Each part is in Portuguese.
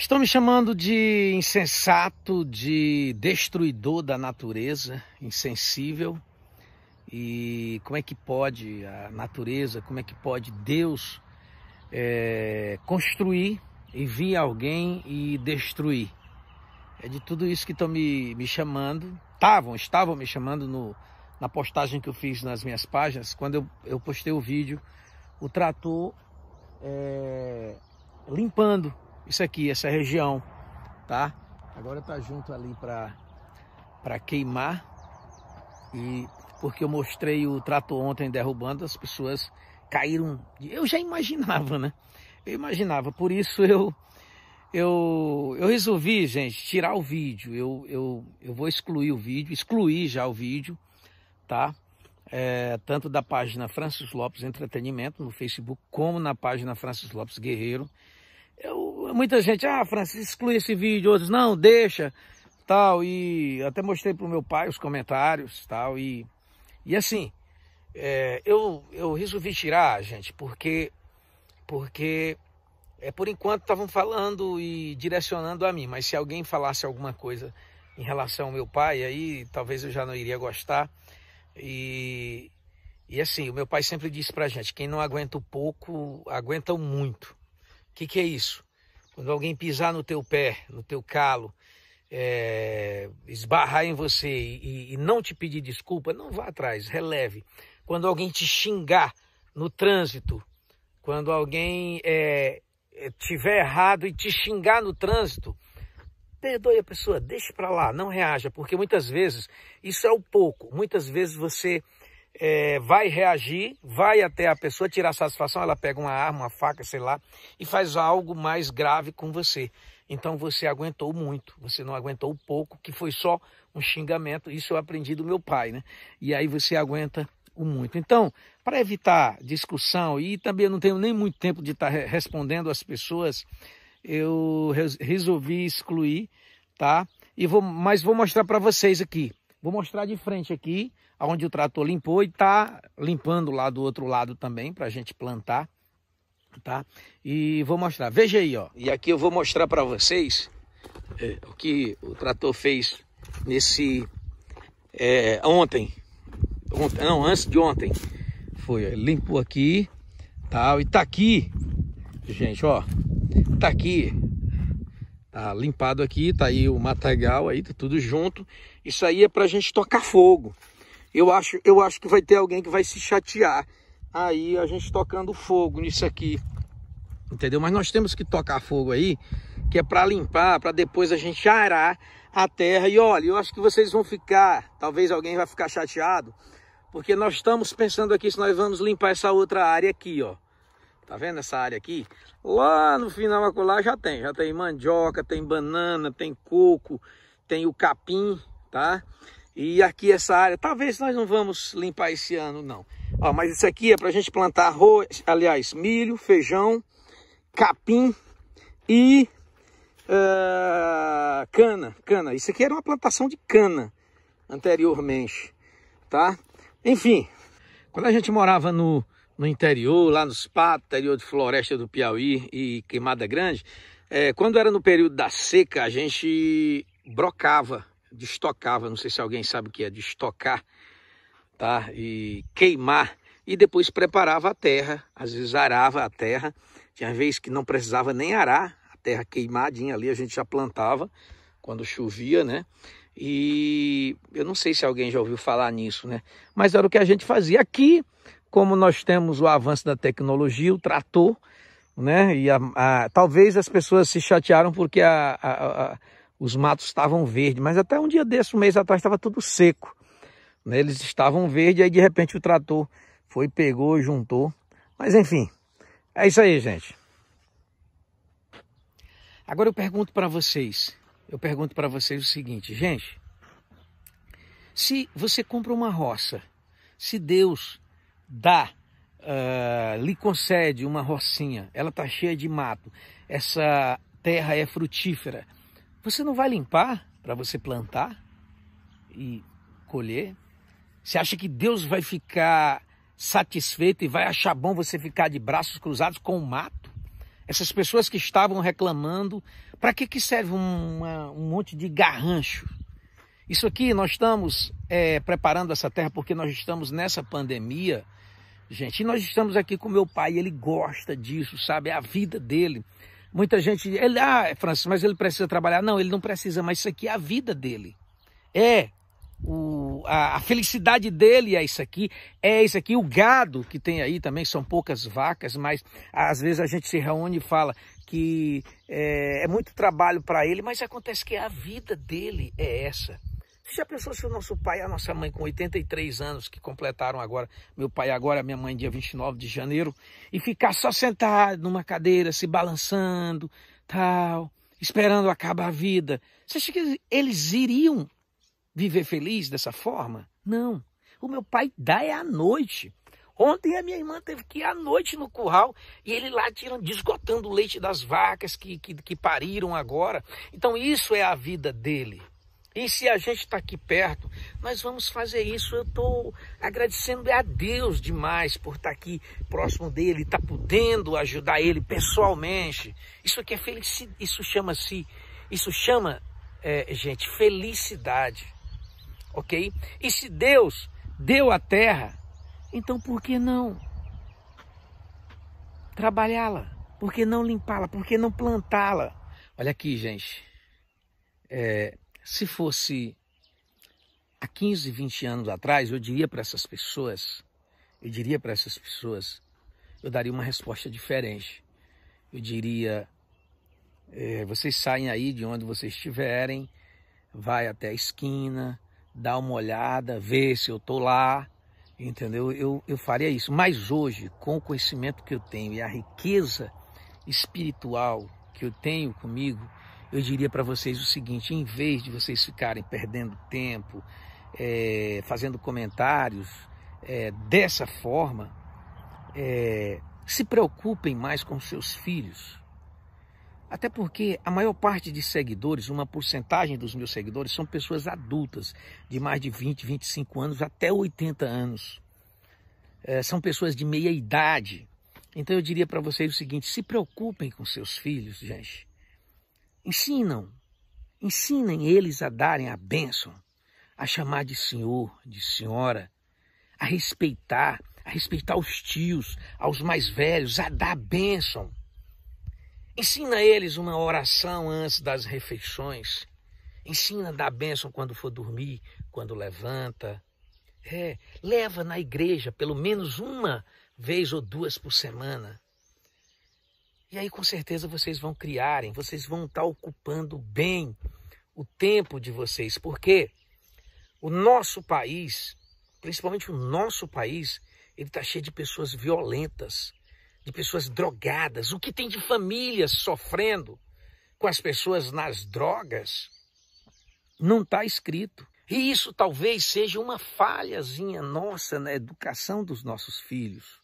Estão me chamando de insensato, de destruidor da natureza, insensível. E como é que pode a natureza, como é que pode Deus é, construir, vir alguém e destruir? É de tudo isso que estão me, me chamando. Estavam, estavam me chamando no, na postagem que eu fiz nas minhas páginas, quando eu, eu postei o vídeo, o trator é, limpando isso aqui, essa região, tá? Agora tá junto ali para para queimar e porque eu mostrei o trato ontem derrubando, as pessoas caíram. Eu já imaginava, né? Eu imaginava, por isso eu eu, eu resolvi, gente, tirar o vídeo. Eu, eu, eu vou excluir o vídeo, excluir já o vídeo, tá? É, tanto da página Francis Lopes Entretenimento no Facebook, como na página Francis Lopes Guerreiro. Eu, muita gente, ah, francis exclui esse vídeo, outros, não, deixa, tal, e até mostrei pro meu pai os comentários, tal, e, e assim, é, eu, eu resolvi tirar, gente, porque, porque é, por enquanto estavam falando e direcionando a mim, mas se alguém falasse alguma coisa em relação ao meu pai, aí talvez eu já não iria gostar. E, e assim, o meu pai sempre disse pra gente, quem não aguenta o pouco, aguenta o muito. O que, que é isso? Quando alguém pisar no teu pé, no teu calo, é, esbarrar em você e, e não te pedir desculpa, não vá atrás, releve. Quando alguém te xingar no trânsito, quando alguém é, é tiver errado e te xingar no trânsito, perdoe a pessoa, deixe para lá, não reaja, porque muitas vezes isso é o pouco. Muitas vezes você é, vai reagir, vai até a pessoa tirar satisfação, ela pega uma arma, uma faca, sei lá, e faz algo mais grave com você. Então você aguentou muito, você não aguentou pouco, que foi só um xingamento. Isso eu aprendi do meu pai, né? E aí você aguenta o muito. Então, para evitar discussão, e também eu não tenho nem muito tempo de estar tá respondendo às pessoas, eu resolvi excluir, tá? E vou, mas vou mostrar para vocês aqui. Vou mostrar de frente aqui onde o trator limpou e está limpando lá do outro lado também para a gente plantar, tá? E vou mostrar. Veja aí, ó. E aqui eu vou mostrar para vocês é, o que o trator fez nesse é, ontem, ontem, não, antes de ontem, foi limpou aqui, tal e tá aqui, gente, ó, tá aqui Tá limpado aqui, tá aí o matagal aí, tá tudo junto. Isso aí é pra gente tocar fogo eu acho, eu acho que vai ter alguém que vai se chatear. Aí a gente tocando fogo nisso aqui. Entendeu? Mas nós temos que tocar fogo aí, que é para limpar, para depois a gente arar a terra. E olha, eu acho que vocês vão ficar, talvez alguém vai ficar chateado, porque nós estamos pensando aqui se nós vamos limpar essa outra área aqui, ó. Tá vendo essa área aqui? Lá no final acolá já tem, já tem mandioca, tem banana, tem coco, tem o capim, tá? E aqui essa área, talvez nós não vamos limpar esse ano, não. Ó, mas isso aqui é para a gente plantar arroz, aliás, milho, feijão, capim e uh, cana. Cana. Isso aqui era uma plantação de cana anteriormente, tá? Enfim, quando a gente morava no, no interior, lá nos patos, interior de floresta do Piauí e Queimada Grande, é, quando era no período da seca, a gente brocava destocava, não sei se alguém sabe o que é destocar, tá? E queimar e depois preparava a terra, às vezes arava a terra. Tinha vezes que não precisava nem arar, a terra queimadinha ali a gente já plantava quando chovia, né? E eu não sei se alguém já ouviu falar nisso, né? Mas era o que a gente fazia aqui, como nós temos o avanço da tecnologia, o trator, né? E a, a, talvez as pessoas se chatearam porque a, a os matos estavam verdes, mas até um dia desse, um mês atrás, estava tudo seco. Né? Eles estavam verdes, aí de repente o trator foi, pegou, juntou. Mas enfim, é isso aí, gente. Agora eu pergunto para vocês, eu pergunto para vocês o seguinte, gente, se você compra uma roça, se Deus dá, uh, lhe concede uma rocinha, ela está cheia de mato, essa terra é frutífera, você não vai limpar para você plantar e colher? Você acha que Deus vai ficar satisfeito e vai achar bom você ficar de braços cruzados com o mato? Essas pessoas que estavam reclamando, para que, que serve uma, um monte de garrancho? Isso aqui nós estamos é, preparando essa terra porque nós estamos nessa pandemia, gente. E nós estamos aqui com meu pai, ele gosta disso, sabe? É a vida dele. Muita gente, ele, ah, Francis, mas ele precisa trabalhar. Não, ele não precisa, mas isso aqui é a vida dele. É, o, a, a, felicidade dele é isso aqui, é isso aqui. O gado que tem aí também são poucas vacas, mas às vezes a gente se reúne e fala que é, é muito trabalho para ele, mas acontece que a vida dele é essa já pensou se o nosso pai e a nossa mãe com 83 anos, que completaram agora, meu pai agora, minha mãe dia 29 de janeiro, e ficar só sentado numa cadeira, se balançando, tal, esperando acabar a vida. Você acha que eles iriam viver feliz dessa forma? Não. O meu pai dá é à noite. Ontem a minha irmã teve que ir à noite no curral e ele lá tirando, desgotando o leite das vacas que, que, que pariram agora. Então isso é a vida dele. E se a gente está aqui perto, nós vamos fazer isso. Eu estou agradecendo a Deus demais por estar tá aqui próximo dele, estar tá podendo ajudar ele pessoalmente. Isso aqui é felicidade. Isso chama-se, isso chama, é, gente, felicidade. Ok? E se Deus deu a terra, então por que não trabalhá-la? Por que não limpá-la? Por que não plantá-la? Olha aqui, gente. É, se fosse há 15, 20 anos atrás, eu diria para essas pessoas, eu diria para essas pessoas, eu daria uma resposta diferente. Eu diria, é, vocês saem aí de onde vocês estiverem, vai até a esquina, dá uma olhada, vê se eu estou lá, entendeu? Eu, eu faria isso. Mas hoje, com o conhecimento que eu tenho e a riqueza espiritual que eu tenho comigo, eu diria para vocês o seguinte: em vez de vocês ficarem perdendo tempo, é, fazendo comentários é, dessa forma, é, se preocupem mais com seus filhos. Até porque a maior parte de seguidores, uma porcentagem dos meus seguidores, são pessoas adultas, de mais de 20, 25 anos até 80 anos. É, são pessoas de meia idade. Então eu diria para vocês o seguinte: se preocupem com seus filhos, gente. Ensinam, ensinem eles a darem a bênção, a chamar de senhor, de senhora, a respeitar, a respeitar os tios, aos mais velhos, a dar bênção. Ensina eles uma oração antes das refeições. Ensina a dar bênção quando for dormir, quando levanta. É, leva na igreja pelo menos uma vez ou duas por semana. E aí, com certeza, vocês vão criarem, vocês vão estar ocupando bem o tempo de vocês, porque o nosso país, principalmente o nosso país, ele está cheio de pessoas violentas, de pessoas drogadas. O que tem de famílias sofrendo com as pessoas nas drogas? Não está escrito. E isso talvez seja uma falhazinha nossa na educação dos nossos filhos.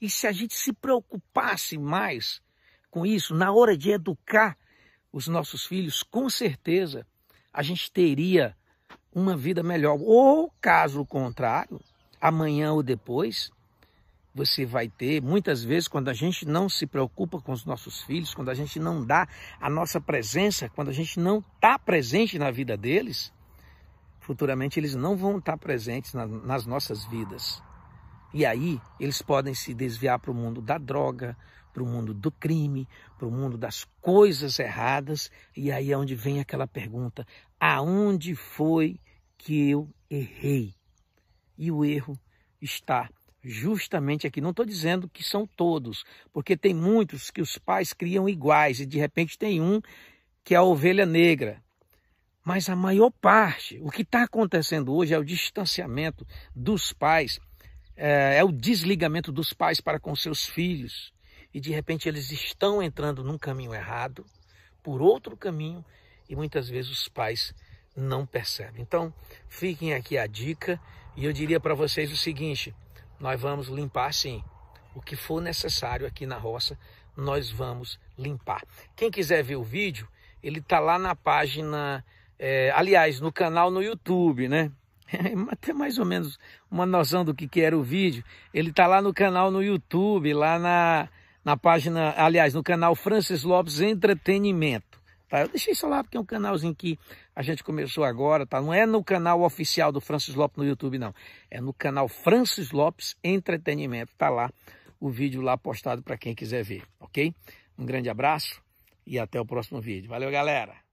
E se a gente se preocupasse mais com isso, na hora de educar os nossos filhos, com certeza a gente teria uma vida melhor. Ou, caso contrário, amanhã ou depois, você vai ter, muitas vezes, quando a gente não se preocupa com os nossos filhos, quando a gente não dá a nossa presença, quando a gente não está presente na vida deles, futuramente eles não vão estar tá presentes na, nas nossas vidas. E aí eles podem se desviar para o mundo da droga, para o mundo do crime, para o mundo das coisas erradas, e aí é onde vem aquela pergunta: aonde foi que eu errei? E o erro está justamente aqui. Não estou dizendo que são todos, porque tem muitos que os pais criam iguais e de repente tem um que é a ovelha negra. Mas a maior parte, o que está acontecendo hoje é o distanciamento dos pais, é, é o desligamento dos pais para com seus filhos e de repente eles estão entrando num caminho errado, por outro caminho, e muitas vezes os pais não percebem. Então, fiquem aqui a dica e eu diria para vocês o seguinte: nós vamos limpar sim. O que for necessário aqui na roça, nós vamos limpar. Quem quiser ver o vídeo, ele está lá na página, é, aliás, no canal no YouTube, né? até mais ou menos uma noção do que, que era o vídeo. Ele está lá no canal no YouTube, lá na na página, aliás, no canal Francis Lopes Entretenimento. Tá? Eu deixei isso lá porque é um canalzinho que a gente começou agora, tá? Não é no canal oficial do Francis Lopes no YouTube, não. É no canal Francis Lopes Entretenimento. Tá lá o vídeo lá postado para quem quiser ver, ok? Um grande abraço e até o próximo vídeo. Valeu, galera!